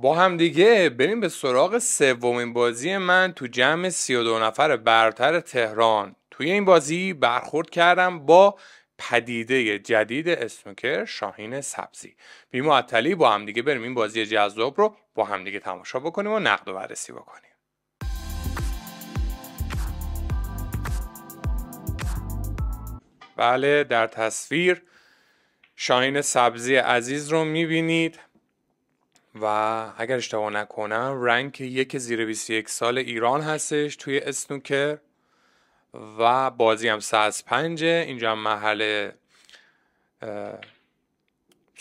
با هم دیگه بریم به سراغ سومین بازی من تو جمع 32 نفر برتر تهران توی این بازی برخورد کردم با پدیده جدید اسنوکر شاهین سبزی بی معطلی با هم دیگه بریم این بازی جذاب رو با هم دیگه تماشا بکنیم و نقد و بررسی بکنیم بله در تصویر شاهین سبزی عزیز رو میبینید و اگر اشتباه نکنم رنگ یک زیر 21 سال ایران هستش توی اسنوکر و بازی هم پنجه اینجا هم محل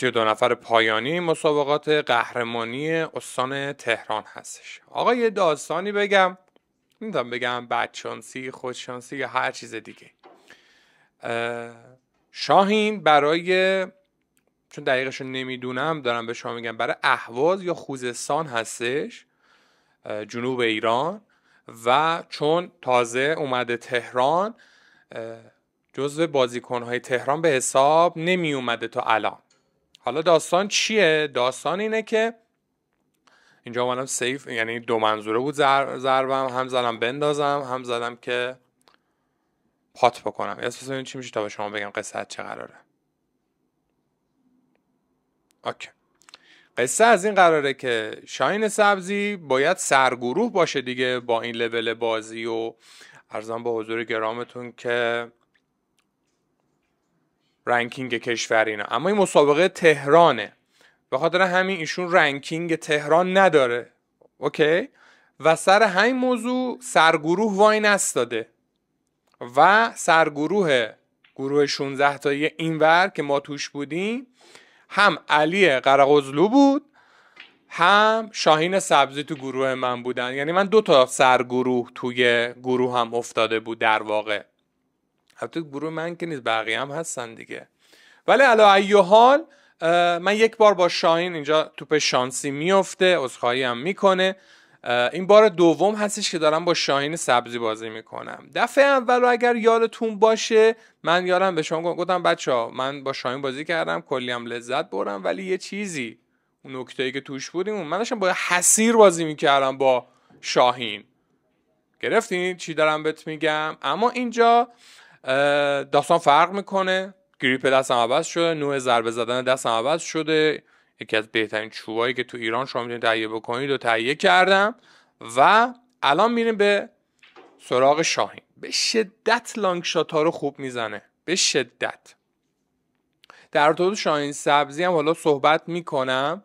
دو نفر پایانی مسابقات قهرمانی استان تهران هستش آقا یه داستانی بگم نمیدونم بگم بدشانسی خودشانسی یا هر چیز دیگه شاهین برای چون دقیقش رو نمیدونم دارم به شما میگم برای اهواز یا خوزستان هستش جنوب ایران و چون تازه اومده تهران جزو بازیکنهای تهران به حساب نمی اومده تا الان حالا داستان چیه؟ داستان اینه که اینجا منم سیف یعنی دو منظوره بود ضربم هم زدم بندازم هم زدم که پات بکنم احساس این چی میشه تا به شما بگم قصه چه قراره اوکی قصه از این قراره که شاین سبزی باید سرگروه باشه دیگه با این لول بازی و ارزان به حضور گرامتون که رنکینگ کشور اینا اما این مسابقه تهرانه به خاطر همین ایشون رنکینگ تهران نداره اوکی و سر همین موضوع سرگروه وای داده و سرگروه گروه 16 تایی اینور که ما توش بودیم هم علی قرقزلو بود هم شاهین سبزی تو گروه من بودن یعنی من دو تا سرگروه توی گروه هم افتاده بود در واقع البته گروه من که نیست بقیه هم هستن دیگه ولی علا حال من یک بار با شاهین اینجا توپ شانسی میفته از هم میکنه این بار دوم هستش که دارم با شاهین سبزی بازی میکنم دفعه اول اگر یادتون باشه من یادم به شما گفتم بچه ها من با شاهین بازی کردم کلی هم لذت برم ولی یه چیزی اون نکته که توش بودیم من داشتم با حسیر بازی میکردم با شاهین گرفتین چی دارم بهت میگم اما اینجا داستان فرق میکنه گریپ دستم عوض شده نوع ضربه زدن دستم عوض شده یکی از بهترین چوبایی که تو ایران شما میتونید تهیه بکنید و تهیه کردم و الان میریم به سراغ شاهین به شدت لانگ ها رو خوب میزنه به شدت در طور شاهین سبزی هم حالا صحبت میکنم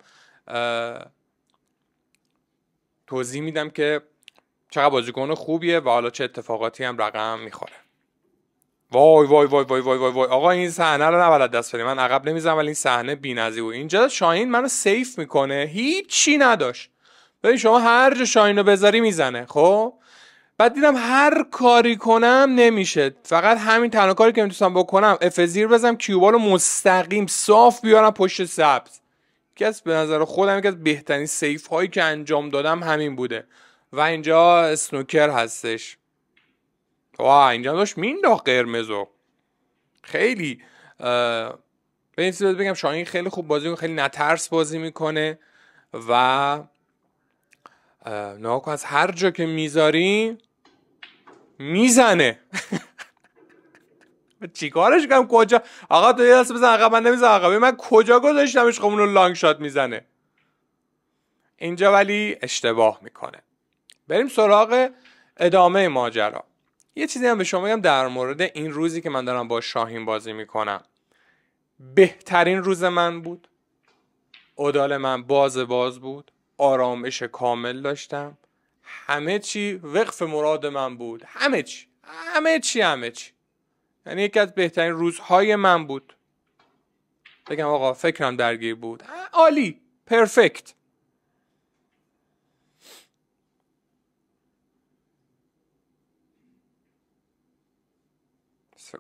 توضیح میدم که چقدر بازیکن خوبیه و حالا چه اتفاقاتی هم رقم میخوره وای وای وای وای وای وای وای آقا این صحنه رو نبلد دست بدی من عقب نمیزنم ولی این صحنه بی‌نظیره بود اینجا شاهین منو سیف میکنه هیچی نداشت ببین شما هر جا شاهین رو بذاری میزنه خب بعد دیدم هر کاری کنم نمیشه فقط همین تنها کاری که میتونستم بکنم افزیر بزنم کیو رو مستقیم صاف بیارم پشت سبز که به نظر خودم یکی از بهترین سیف هایی که انجام دادم همین بوده و اینجا سنوکر هستش وا اینجا داشت قرمز قرمزو خیلی به این بگم شاهین خیلی خوب بازی میکنه خیلی نترس بازی میکنه و ناکو از هر جا که میذاری میزنه چیکارش کنم کجا آقا تو یه دست بزن آقا من نمیزن عقب من کجا گذاشتمش خب اونو لانگ شات میزنه اینجا ولی اشتباه میکنه بریم سراغ ادامه ماجرا یه چیزی هم به شما میگم در مورد این روزی که من دارم با شاهین بازی میکنم بهترین روز من بود ادال من باز باز بود آرامش کامل داشتم همه چی وقف مراد من بود همه چی همه چی همه چی یعنی یکی از بهترین روزهای من بود بگم آقا فکرم درگیر بود عالی پرفکت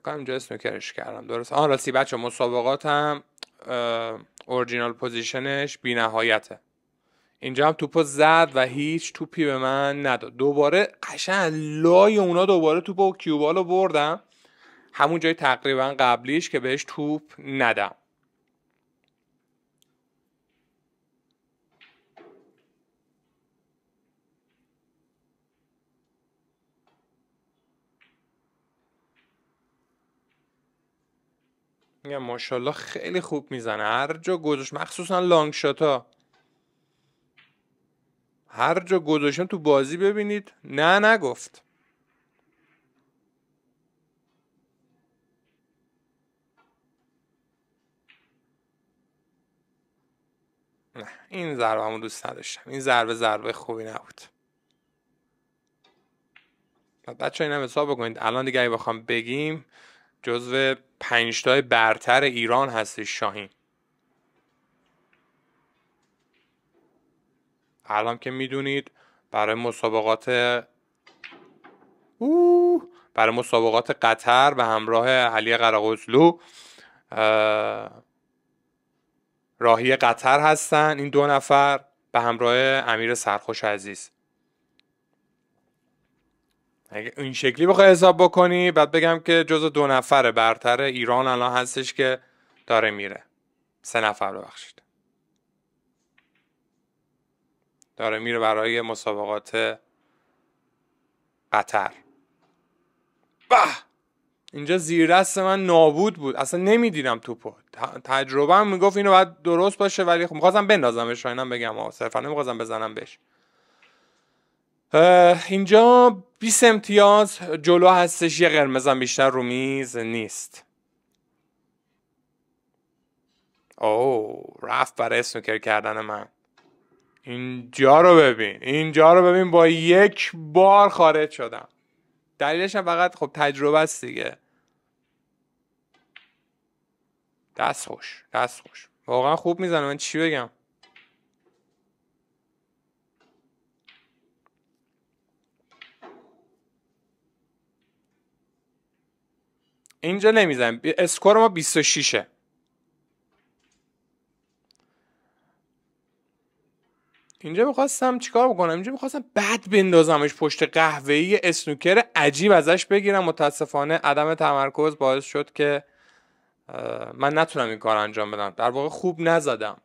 کنم اینجا اسنوکرش کردم درست آن راستی بچه مسابقات هم اورجینال پوزیشنش بی نهایته اینجا هم توپو زد و هیچ توپی به من نداد دوباره قشن لای اونا دوباره توپو و کیوبالو بردم همون جای تقریبا قبلیش که بهش توپ ندم میگم ماشاءالله خیلی خوب میزنه هر جا گذاشت مخصوصا لانگ ها هر جا گذاشتم تو بازی ببینید نه نگفت نه این ضربه همون دوست نداشتم این ضربه ضربه خوبی نبود بچه این هم حساب بکنید الان دیگه اگه بخوام بگیم جزو پنجتای برتر ایران هستش شاهین الان که میدونید برای مسابقات برای مسابقات قطر به همراه علی قراغوزلو راهی قطر هستن این دو نفر به همراه امیر سرخوش عزیز اگه این شکلی بخوای حساب بکنی بعد بگم که جزو دو نفر برتر ایران الان هستش که داره میره سه نفر ببخشید داره میره برای مسابقات قطر به اینجا زیر دست من نابود بود اصلا نمیدیدم توپو تجربه هم میگفت اینو باید درست باشه ولی خب میخواستم بندازمش اینم بگم صرفا نمیخواستم بزنم بش اینجا 20 امتیاز جلو هستش یه هم بیشتر رو میز نیست او رفت برای سنوکر کردن من اینجا رو ببین اینجا رو ببین با یک بار خارج شدم دلیلش هم فقط خب تجربه است دیگه دست خوش دست خوش واقعا خوب میزنه من چی بگم اینجا نمیزنم اسکور ما 26 ه اینجا میخواستم چیکار بکنم اینجا میخواستم بد بندازمش پشت قهوه ای اسنوکر عجیب ازش بگیرم متاسفانه عدم تمرکز باعث شد که من نتونم این کار انجام بدم در واقع خوب نزدم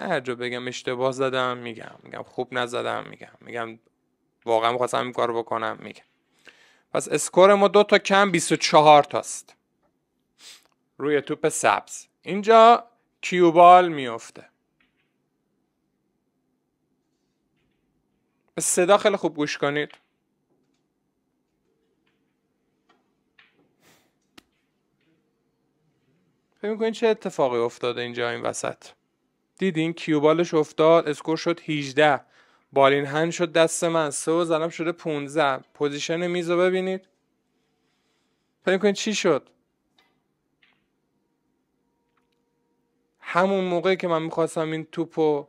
هر جا بگم اشتباه زدم میگم میگم خوب نزدم میگم میگم واقعا میخواستم این کار بکنم میگم پس اسکور ما دو تا کم 24 تاست روی توپ سبز اینجا کیوبال میفته به صدا خیلی خوب گوش کنید فکر کنید چه اتفاقی افتاده اینجا این وسط دیدین کیوبالش افتاد اسکور شد 18 بالین هند شد دست من سه و زنم شده 15 پوزیشن میز رو ببینید فکر کنید چی شد همون موقعی که من میخواستم این توپو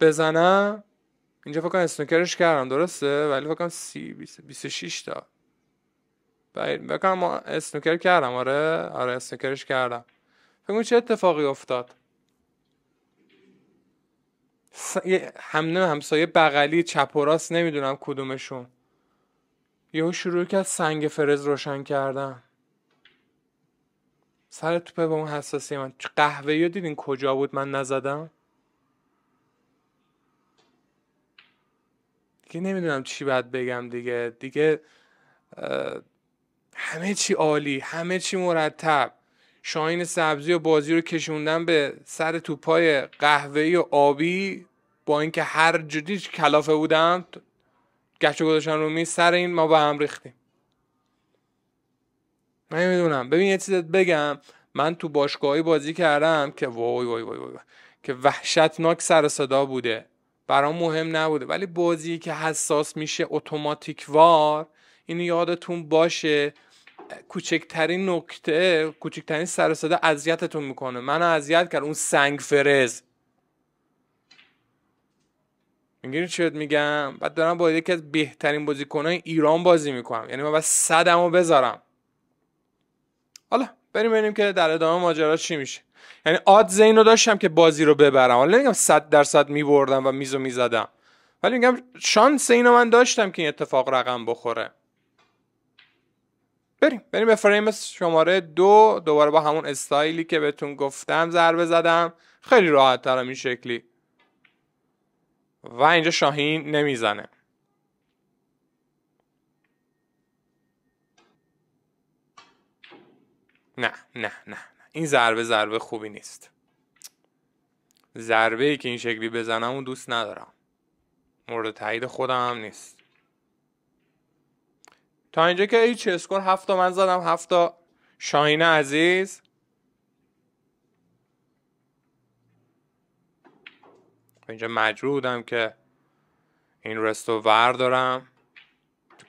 بزنم اینجا فکر کنم اسنوکرش کردم درسته ولی فکر کنم سی بیست شیش تا فکر کنم اسنوکر کردم آره آره اسنوکرش کردم فکر کنم چه اتفاقی افتاد س... همسایه بغلی چپ و راست نمیدونم کدومشون یهو شروع کرد سنگ فرز روشن کردن سر توپه به اون حساسی من قهوه یا دیدین کجا بود من نزدم دیگه نمیدونم چی باید بگم دیگه دیگه همه چی عالی همه چی مرتب شاین سبزی و بازی رو کشوندن به سر توپای قهوه‌ای و آبی با اینکه هر جدی کلافه بودم گچ گذاشتن رو می سر این ما به هم ریختیم من میدونم ببین یه چیزت بگم من تو باشگاهی بازی کردم که وای وای وای, وای. که وحشتناک سر صدا بوده برام مهم نبوده ولی بازی که حساس میشه اتوماتیک وار این یادتون باشه کوچکترین نکته کوچکترین سر صدا اذیتتون میکنه منو اذیت کرد اون سنگ فرز میگیرین چی میگم بعد دارم با یکی از بهترین بازیکنهای ایران بازی میکنم یعنی من بس صدمو بذارم حالا بریم ببینیم که در ادامه ماجرا چی میشه یعنی آد زین رو داشتم که بازی رو ببرم حالا نمیگم صد درصد میبردم و میز و میزدم ولی میگم شانس اینو من داشتم که این اتفاق رقم بخوره بریم بریم به فریم شماره دو دوباره با همون استایلی که بهتون گفتم ضربه زدم خیلی راحت ترم این شکلی و اینجا شاهین نمیزنه نه نه نه این ضربه ضربه خوبی نیست ضربه ای که این شکلی بزنم اون دوست ندارم مورد تایید خودم هم نیست تا اینجا که ایچ اسکور هفت من زدم هفت تا شاهین عزیز اینجا مجبور بودم که این رستو ور دارم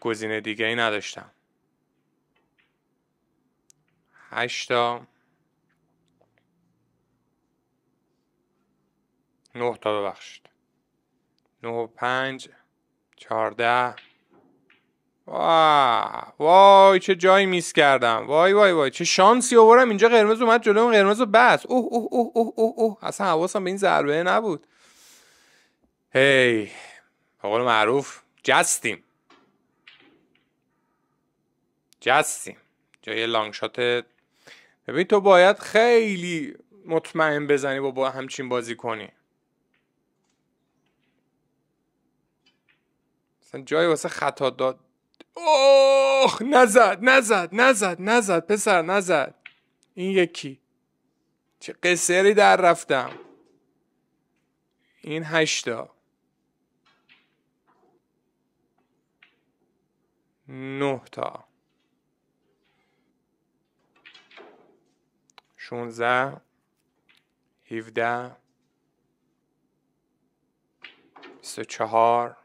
گزینه دیگه ای نداشتم هشتا نه تا ببخشید نه و پنج چهارده وای چه جایی میس کردم وای وای وای چه شانسی آورم اینجا قرمز اومد جلو اون قرمز رو بس اوه اوه اوه اوه اوه اصلا حواسم به این ضربه نبود هی به معروف جستیم جستیم جای لانگ شات ببین تو باید خیلی مطمئن بزنی و با همچین بازی کنی جای واسه خطا داد اوه نزد نزد نزد نزد پسر نزد این یکی چه قصری در رفتم این هشتا نه تا شونزه هیوده بیست چهار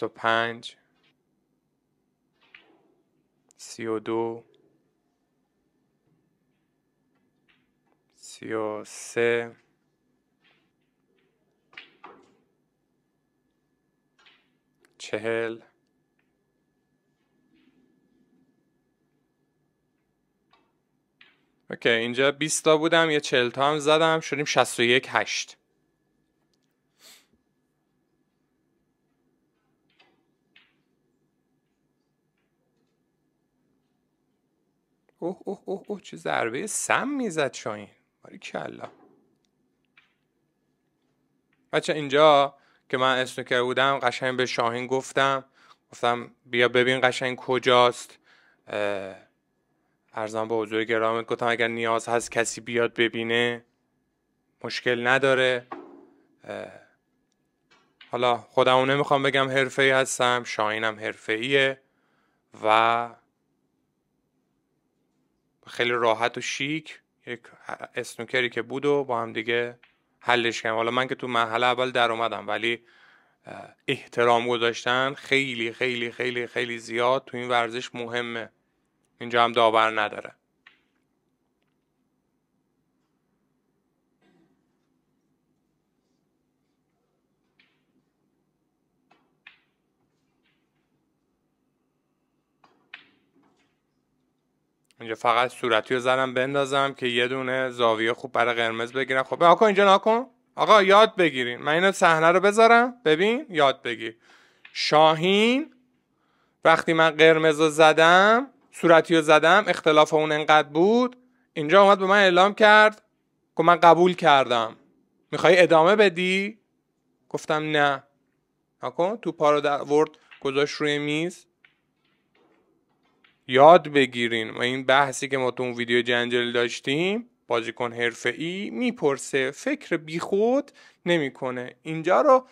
25 32 33 40 اوکی اینجا 20 تا بودم یه 40 تا هم زدم شدیم 61 8 اوه اوه اوه چه ضربه سم میزد شاین باری کلا بچه اینجا که من اسنوکر بودم قشنگ به شاهین گفتم گفتم بیا ببین قشنگ کجاست ارزم به حضور گرامت گفتم اگر نیاز هست کسی بیاد ببینه مشکل نداره حالا خودمو نمیخوام بگم حرفه ای هستم شاهینم حرفه ایه و خیلی راحت و شیک یک اسنوکری که بود و با هم دیگه حلش کردم حالا من که تو مرحله اول در اومدم ولی احترام گذاشتن خیلی خیلی خیلی خیلی زیاد تو این ورزش مهمه اینجا هم داور نداره اینجا فقط صورتی رو زدم بندازم که یه دونه زاویه خوب برای قرمز بگیرم خب آقا اینجا ناکن آقا یاد بگیرین من اینو صحنه رو بذارم ببین یاد بگیر شاهین وقتی من قرمز رو زدم صورتی رو زدم اختلاف اون انقدر بود اینجا اومد به من اعلام کرد که من قبول کردم میخوای ادامه بدی گفتم نه نکن تو پارو در ورد گذاشت روی میز یاد بگیرین و این بحثی که ما تو اون ویدیو جنجالی داشتیم بازیکن ای میپرسه فکر بیخود نمیکنه اینجا رو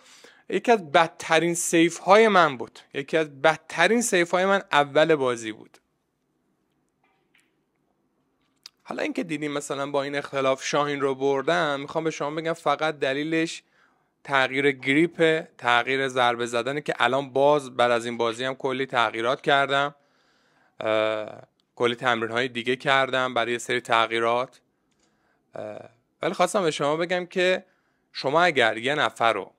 یکی از بدترین سیف های من بود یکی از بدترین سیف های من اول بازی بود حالا اینکه دیدیم مثلا با این اختلاف شاهین رو بردم میخوام به شما بگم فقط دلیلش تغییر گریپ تغییر ضربه زدنه که الان باز بعد از این بازی هم کلی تغییرات کردم کلی تمرین های دیگه کردم برای سری تغییرات ولی خواستم به شما بگم که شما اگر یه نفر رو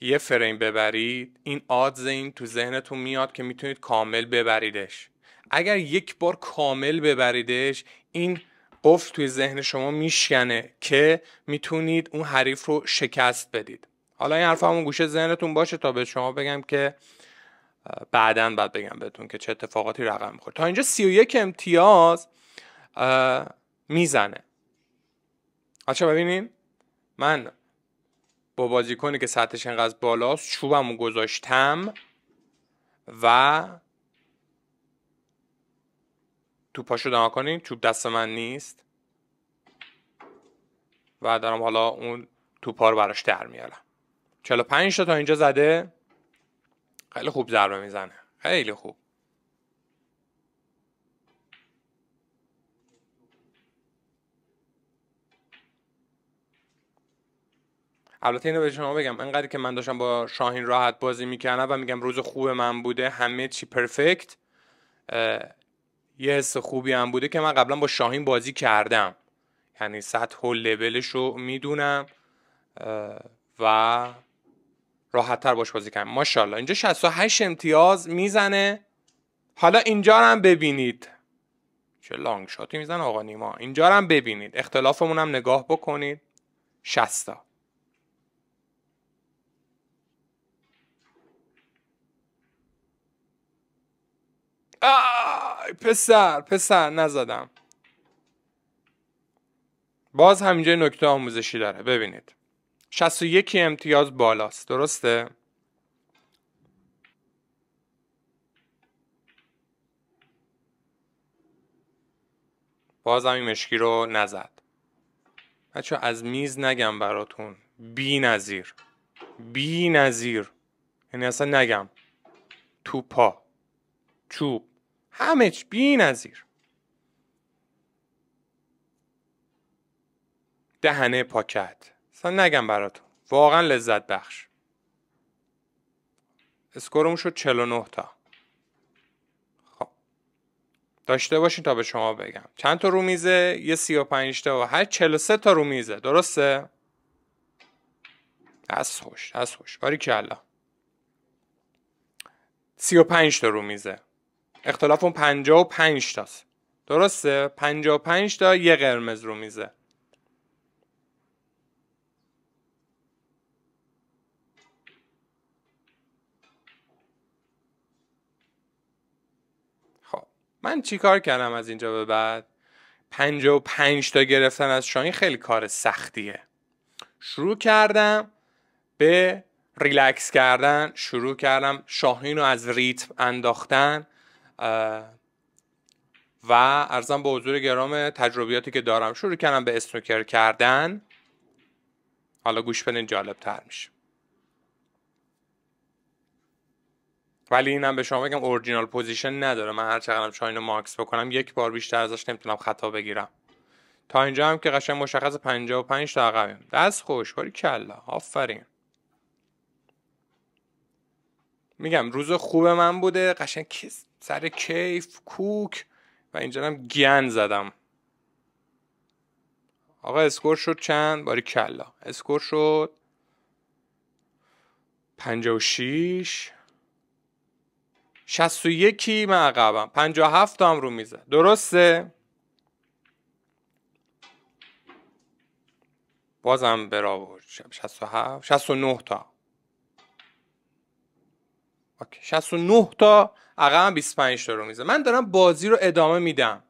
یه فریم ببرید این آدز این تو ذهنتون میاد که میتونید کامل ببریدش اگر یک بار کامل ببریدش این قفل توی ذهن شما میشکنه که میتونید اون حریف رو شکست بدید حالا این حرف همون گوشه ذهنتون باشه تا به شما بگم که بعدا بعد بگم بهتون که چه اتفاقاتی رقم میخوره تا اینجا 31 امتیاز میزنه آچه ببینین من با بازیکنی که سطحش انقدر بالاست چوبمو گذاشتم و تو پاشو دما کنین چوب دست من نیست و دارم حالا اون تو براش در میارم 45 تا تا اینجا زده خیلی خوب ضربه میزنه خیلی خوب البته اینو به شما بگم انقدر که من داشتم با شاهین راحت بازی میکنم و میگم روز خوب من بوده همه چی پرفکت یه حس خوبی هم بوده که من قبلا با شاهین بازی کردم یعنی سطح و لبلش رو میدونم و راحت تر باش بازی کنیم ماشاءالله اینجا 68 امتیاز میزنه حالا اینجا رو هم ببینید چه لانگ شاتی میزنه آقا نیما اینجا هم ببینید اختلافمون هم نگاه بکنید 60 تا. پسر پسر نزدم باز همینجا نکته آموزشی داره ببینید 61 امتیاز بالاست درسته؟ بازم این مشکی رو نزد بچه از میز نگم براتون بی نظیر بی نظیر یعنی اصلا نگم توپا چوب همه چی بی نظیر دهنه پاکت اصلا نگم براتون واقعا لذت بخش اسکورم شد 49 تا خب داشته باشین تا به شما بگم چند تا رو میزه یه 35 تا و هر 43 تا رو میزه درسته از خوش از خوش باری الله 35 تا رو میزه اختلاف اون 55 تاست درسته 55 تا یه قرمز رو میزه من چیکار کردم از اینجا به بعد پنج و تا گرفتن از شاهین خیلی کار سختیه شروع کردم به ریلکس کردن شروع کردم شاهین رو از ریتم انداختن و ارزم به حضور گرام تجربیاتی که دارم شروع کردم به اسنوکر کردن حالا گوش بدین جالب تر میشه ولی اینم به شما بگم اورجینال پوزیشن نداره من هر چقدرم شاین مارکس بکنم یک بار بیشتر ازش نمیتونم خطا بگیرم تا اینجا هم که قشنگ مشخص 55 تا عقبیم دست خوش باری کلا آفرین میگم روز خوب من بوده قشنگ سر کیف کوک و اینجا هم گن زدم آقا اسکور شد چند باری کلا اسکور شد 56 61 من عقبم 57 هم رو میزه درسته بازم برآورد 67 69 تا اوکی 69 تا عقبم 25 تا رو میزه من دارم بازی رو ادامه میدم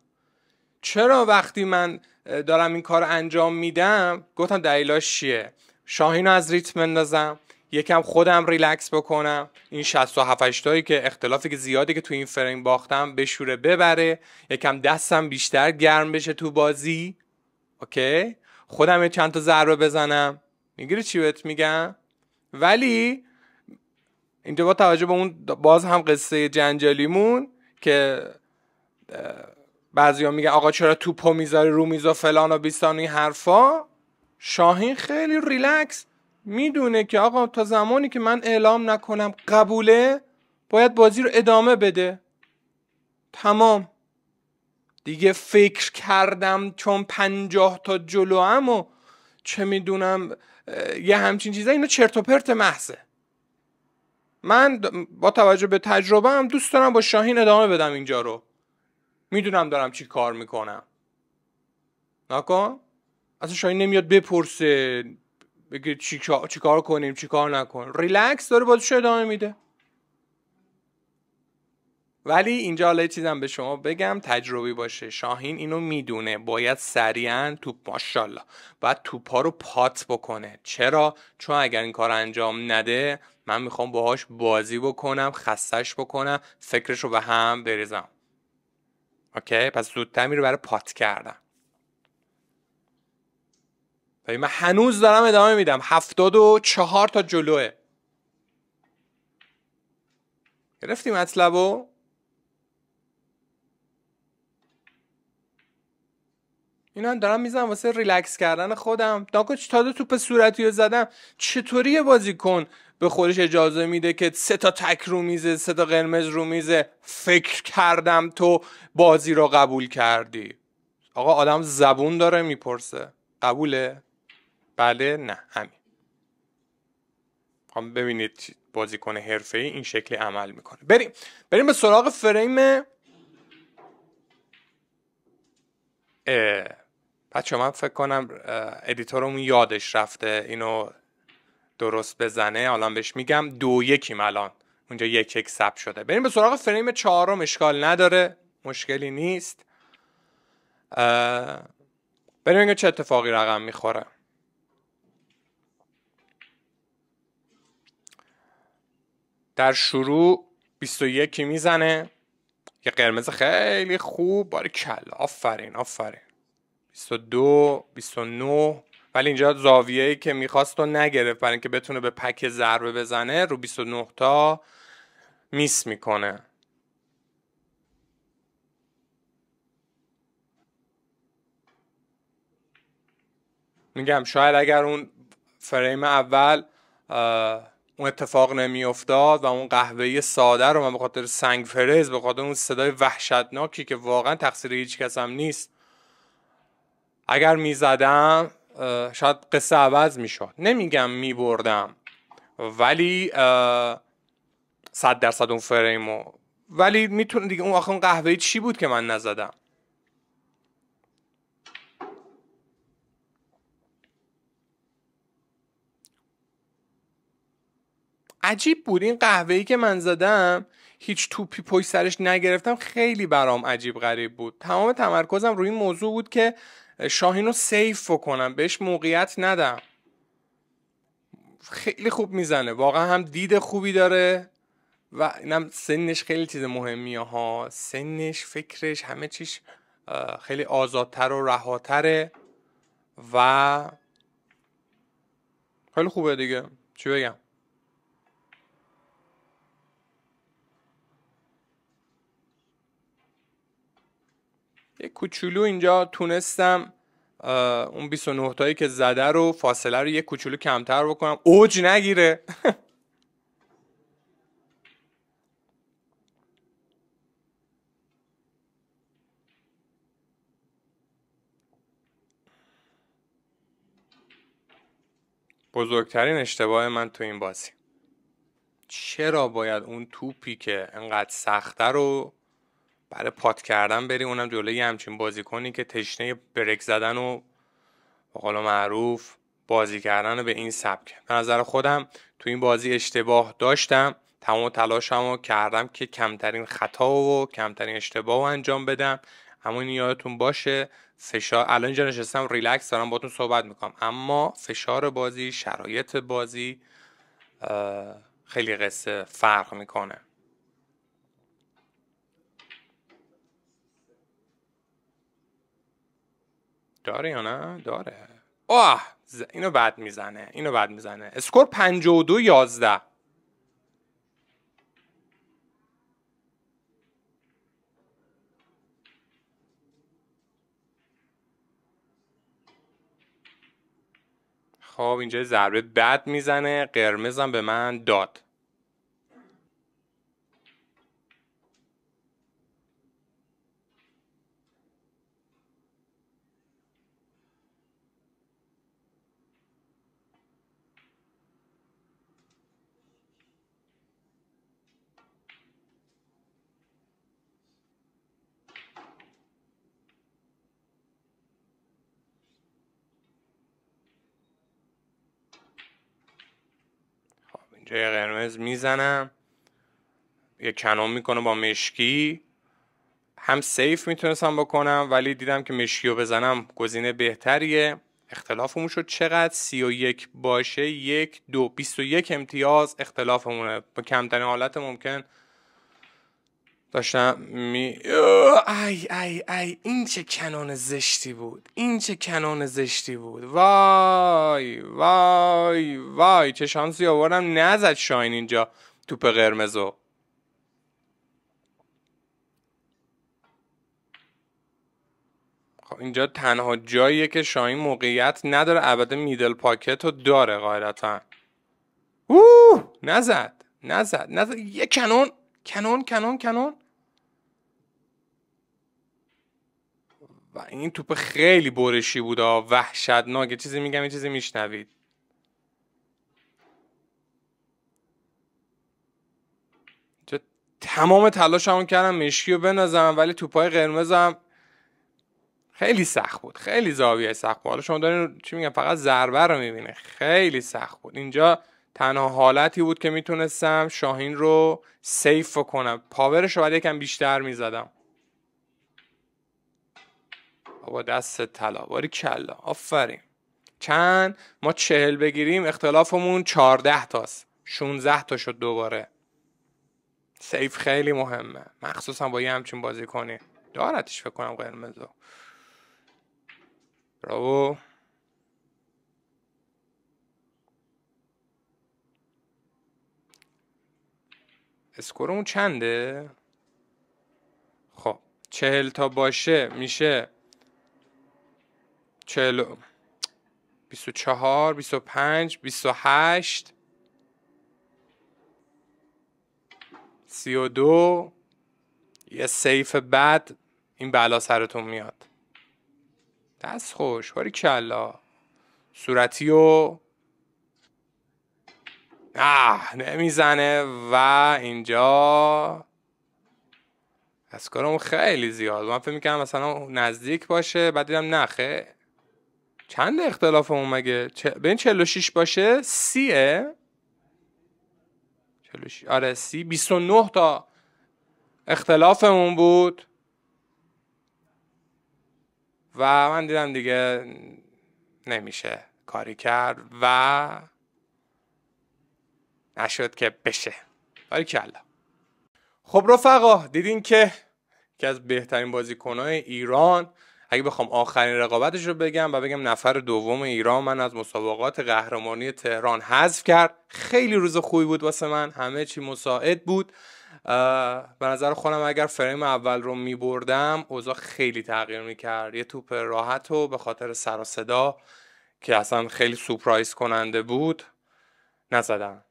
چرا وقتی من دارم این کار انجام میدم گفتم دلیلاش چیه شاهین رو از ریتم بندازم یکم خودم ریلکس بکنم این 67 80 که اختلافی که زیادی که تو این فریم باختم بشوره ببره یکم دستم بیشتر گرم بشه تو بازی اوکی خودم چند تا ضربه بزنم میگیری چی بهت میگم ولی اینجا با توجه به اون باز هم قصه جنجالیمون که بعضیا میگن آقا چرا توپو میذاری رو میز و فلان و بیستان این حرفا شاهین خیلی ریلکس میدونه که آقا تا زمانی که من اعلام نکنم قبوله باید بازی رو ادامه بده تمام دیگه فکر کردم چون پنجاه تا جلو هم و چه میدونم یه همچین چیزه اینا چرت و پرت محضه من با توجه به تجربه هم دوست دارم با شاهین ادامه بدم اینجا رو میدونم دارم چی کار میکنم نکن اصلا شاهین نمیاد بپرسه بگه چیکار چی کنیم چیکار نکن ریلکس داره بازش ادامه میده ولی اینجا حالا یه چیزم به شما بگم تجربی باشه شاهین اینو میدونه باید سریعا توپ ماشاءالله باید توپا رو پات بکنه چرا چون اگر این کار انجام نده من میخوام باهاش بازی بکنم خستش بکنم فکرش رو به هم بریزم اوکی پس زودتر میره برای پات کردم من هنوز دارم ادامه میدم هفتاد و چهار تا جلوه گرفتی و اینا دارم میزنم واسه ریلکس کردن خودم ناکن تا دو توپ صورتی رو زدم چطوری بازی کن به خودش اجازه میده که سه تا تک رو میزه سه تا قرمز رو میزه فکر کردم تو بازی رو قبول کردی آقا آدم زبون داره میپرسه قبوله بله نه همین خب، ببینید بازیکن حرفه ای این شکلی عمل میکنه بریم بریم به سراغ فریم بچه من فکر کنم ادیتورمون یادش رفته اینو درست بزنه الان بهش میگم دو یکیم الان اونجا یک یک سب شده بریم به سراغ فریم چهارم اشکال نداره مشکلی نیست بریم اینکه چه اتفاقی رقم میخوره در شروع 21 میزنه یه قرمز خیلی خوب باری کل آفرین آفرین 22 29 ولی اینجا زاویه ای که میخواست رو نگرفت برای اینکه بتونه به پک ضربه بزنه رو 29 تا میس میکنه میگم شاید اگر اون فریم اول اون اتفاق نمیافتاد و اون قهوهی ساده رو من به خاطر سنگ فرز به خاطر اون صدای وحشتناکی که واقعا تقصیر هیچ کس هم نیست اگر میزدم شاید قصه عوض میشد نمیگم بردم ولی صد درصد اون فریمو ولی میتونه دیگه اون آخه اون چی بود که من نزدم عجیب بود این ای که من زدم هیچ توپی پشت سرش نگرفتم خیلی برام عجیب غریب بود تمام تمرکزم روی این موضوع بود که شاهین رو سیف کنم بهش موقعیت ندم خیلی خوب میزنه واقعا هم دید خوبی داره و اینم سنش خیلی چیز مهمی ها سنش فکرش همه چیش خیلی آزادتر و رهاتره و خیلی خوبه دیگه چی بگم کوچولو اینجا تونستم اون 29 تایی که زده رو فاصله رو یه کوچولو کمتر بکنم اوج نگیره بزرگترین اشتباه من تو این بازی چرا باید اون توپی که انقدر سخته رو برای پات کردن بری اونم جلوی همچین بازی که تشنه برک زدن و به معروف بازی کردن به این سبک به نظر خودم تو این بازی اشتباه داشتم تمام تلاشم رو کردم که کمترین خطا و کمترین اشتباه رو انجام بدم اما این یادتون باشه فشار الان اینجا نشستم ریلکس دارم باتون صحبت میکنم اما فشار بازی شرایط بازی خیلی قصه فرق میکنه داره یا نه داره آه اینو بد میزنه اینو بد میزنه اسکور 52 11 خب اینجا ضربه بد میزنه قرمزم به من داد جای قرمز میزنم یه کنون میکنه با مشکی هم سیف میتونستم بکنم ولی دیدم که مشکی رو بزنم گزینه بهتریه اختلافمون شد چقدر یک باشه یک دو یک امتیاز اختلافمونه با کمترین حالت ممکن داشتم می ای ای ای این چه کنان زشتی بود این چه کنان زشتی بود وای وای وای چه شانسی آوردم نزد شاین اینجا توپ قرمزو خب، اینجا تنها جاییه که شاین موقعیت نداره البته میدل پاکت رو داره قاعدتا اوه نزد نزد نزد یه کنون کنون کنون کنون و این توپ خیلی برشی بود وحشتناک چیزی میگم یه چیزی میشنوید تمام همون کردم مشکی رو بنازم ولی توپای قرمزم خیلی سخت بود خیلی زاویه سخت بود حالا شما دارین چی میگم فقط ضربه رو میبینه خیلی سخت بود اینجا تنها حالتی بود که میتونستم شاهین رو سیف کنم پاورش رو باید یکم بیشتر میزدم با دست طلا باری کلا آفرین چند ما چهل بگیریم اختلافمون چارده تاست شونزه تا شد دوباره سیف خیلی مهمه مخصوصا با یه همچین بازی کنی دارتش فکر کنم قرمزو براو اسکورم چنده؟ خب 40 تا باشه میشه 40 24 25 28 32 یه سیف بعد این بالا سرتون میاد. دست خوش هوری کلا. صورتیو آه ah, نمیزنه و اینجا از خیلی زیاد من فکر میکنم مثلا نزدیک باشه بعد دیدم نخه چند اختلاف اون مگه چ... به این 46 باشه سیه 46 آره سی 29 تا اختلافمون بود و من دیدم دیگه نمیشه کاری کرد و نشد که بشه ولی خب رفقا دیدین که که از بهترین بازیکنهای ایران اگه بخوام آخرین رقابتش رو بگم و بگم نفر دوم ایران من از مسابقات قهرمانی تهران حذف کرد خیلی روز خوبی بود واسه من همه چی مساعد بود به نظر خودم اگر فریم اول رو می بردم اوضاع خیلی تغییر می کرد یه توپ راحت و به خاطر سر و صدا که اصلا خیلی سپرایز کننده بود نزدم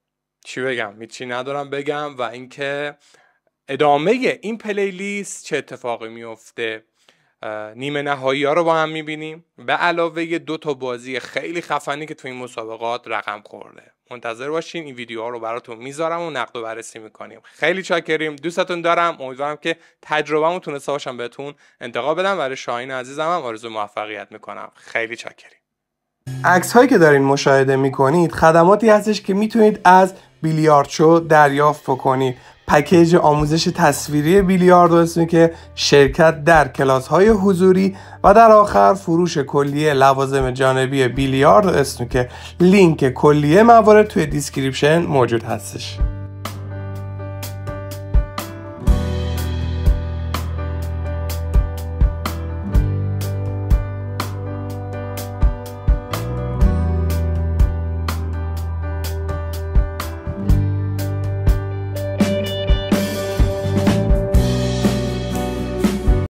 چی بگم هیچی ندارم بگم و اینکه ادامه این پلیلیست چه اتفاقی میفته نیمه نهایی ها رو با هم میبینیم به علاوه دو تا بازی خیلی خفنی که تو این مسابقات رقم خورده منتظر باشین این ویدیوها رو براتون میذارم و نقد و بررسی میکنیم خیلی چاکریم دوستتون دارم امیدوارم که تجربه تونسته باشم بهتون انتقال بدم برای شاهین عزیزم هم آرزو موفقیت میکنم خیلی چاکریم عکس هایی که دارین مشاهده میکنید خدماتی هستش که میتونید از بیلیارد شو دریافت بکنید پکیج آموزش تصویری بیلیارد و که شرکت در کلاس های حضوری و در آخر فروش کلیه لوازم جانبی بیلیارد و که لینک کلیه موارد توی دیسکریپشن موجود هستش